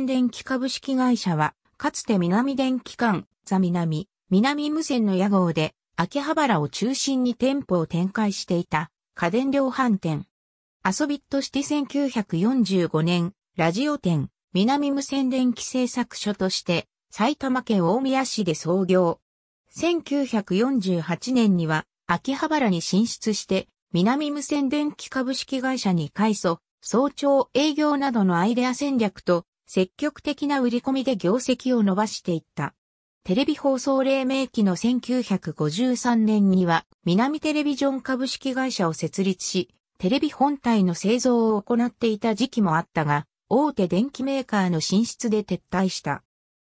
南電気株式会社は、かつて南電機関、ザ南、南無線の屋号で、秋葉原を中心に店舗を展開していた家電量販店。遊びトとして1945年、ラジオ店、南無線電気製作所として、埼玉県大宮市で創業。1948年には、秋葉原に進出して、南無線電気株式会社に改祖、早朝営業などのアイデア戦略と、積極的な売り込みで業績を伸ばしていった。テレビ放送黎明期の1953年には、南テレビジョン株式会社を設立し、テレビ本体の製造を行っていた時期もあったが、大手電機メーカーの進出で撤退した。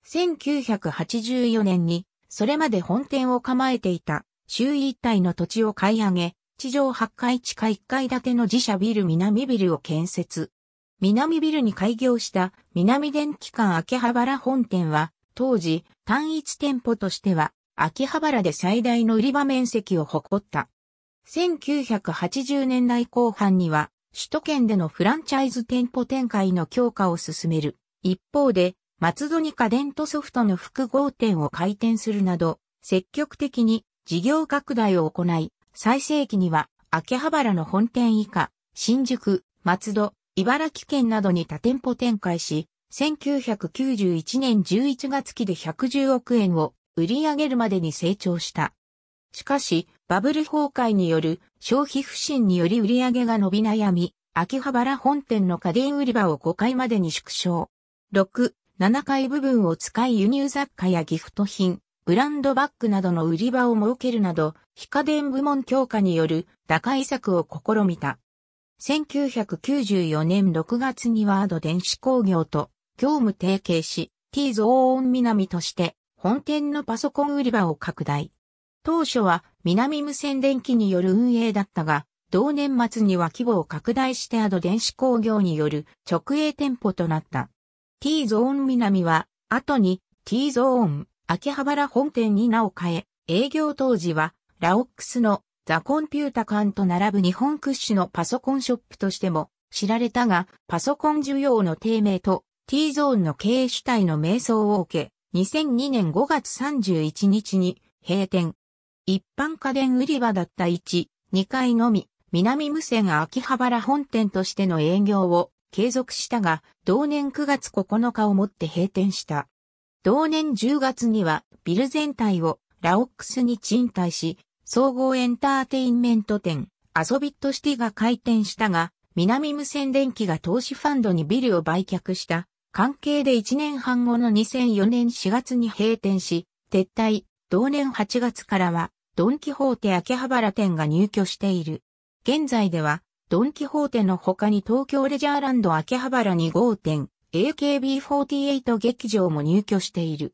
1984年に、それまで本店を構えていた、周囲一帯の土地を買い上げ、地上8階地下1階建ての自社ビル南ビルを建設。南ビルに開業した南電機関秋葉原本店は、当時単一店舗としては秋葉原で最大の売り場面積を誇った。1980年代後半には、首都圏でのフランチャイズ店舗展開の強化を進める。一方で、松戸に家電とソフトの複合店を開店するなど、積極的に事業拡大を行い、最盛期には秋葉原の本店以下、新宿、松戸、茨城県などに多店舗展開し、1991年11月期で110億円を売り上げるまでに成長した。しかし、バブル崩壊による消費不振により売り上げが伸び悩み、秋葉原本店の家電売り場を5階までに縮小。6、7階部分を使い輸入雑貨やギフト品、ブランドバッグなどの売り場を設けるなど、非家電部門強化による打開策を試みた。1994年6月にワード電子工業と業務提携し、T ーン南として本店のパソコン売り場を拡大。当初は南無線電機による運営だったが、同年末には規模を拡大してアド電子工業による直営店舗となった。T ゾーン南は、後に T ゾーン秋葉原本店に名を変え、営業当時はラオックスのザ・コンピュータ館と並ぶ日本屈指のパソコンショップとしても知られたが、パソコン需要の低迷と T ゾーンの経営主体の迷走を受け、2002年5月31日に閉店。一般家電売り場だった1、2階のみ、南無線秋葉原本店としての営業を継続したが、同年9月9日をもって閉店した。同年10月にはビル全体をラオックスに賃貸し、総合エンターテインメント店、アソビットシティが開店したが、南無線電機が投資ファンドにビルを売却した。関係で1年半後の2004年4月に閉店し、撤退、同年8月からは、ドンキホーテ秋葉原店が入居している。現在では、ドンキホーテの他に東京レジャーランド秋葉原2号店、AKB48 劇場も入居している。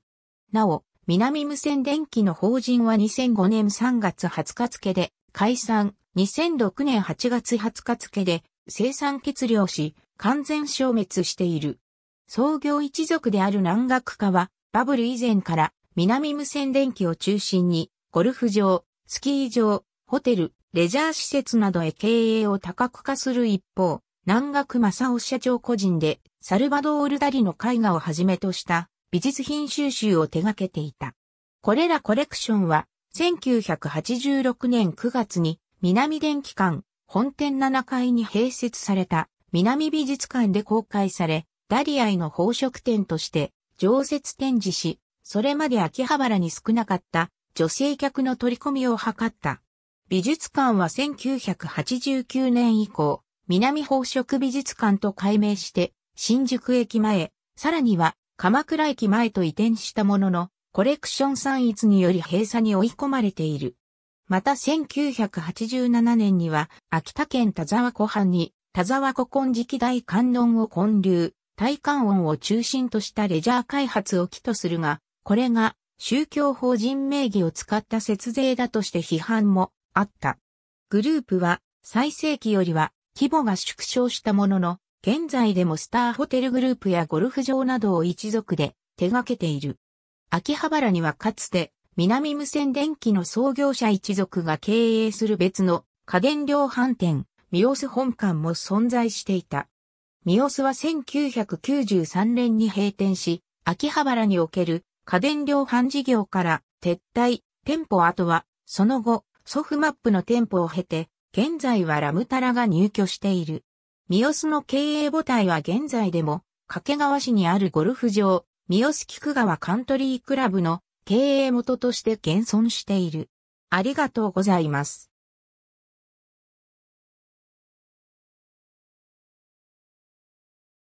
なお、南無線電機の法人は2005年3月20日付で解散、2006年8月20日付で生産欠量し、完全消滅している。創業一族である南学家は、バブル以前から南無線電機を中心に、ゴルフ場、スキー場、ホテル、レジャー施設などへ経営を多角化する一方、南学正夫社長個人で、サルバドールダリの絵画をはじめとした美術品収集を手掛けていた。これらコレクションは、1986年9月に南電気館本店7階に併設された南美術館で公開され、ダリアイの宝飾店として常設展示し、それまで秋葉原に少なかった女性客の取り込みを図った。美術館は1989年以降、南宝飾美術館と改名して、新宿駅前、さらには鎌倉駅前と移転したものの、コレクション散逸により閉鎖に追い込まれている。また1987年には、秋田県田沢湖畔に、田沢湖根敷大観音を建立、大観音を中心としたレジャー開発を起とするが、これが宗教法人名義を使った節税だとして批判もあった。グループは最盛期よりは規模が縮小したものの、現在でもスターホテルグループやゴルフ場などを一族で手掛けている。秋葉原にはかつて南無線電機の創業者一族が経営する別の家電量販店、ミオス本館も存在していた。ミオスは1993年に閉店し、秋葉原における家電量販事業から撤退、店舗後は、その後、ソフマップの店舗を経て、現在はラムタラが入居している。三好の経営母体は現在でも、掛川市にあるゴルフ場、三好菊川カントリークラブの経営元として現存している。ありがとうございます。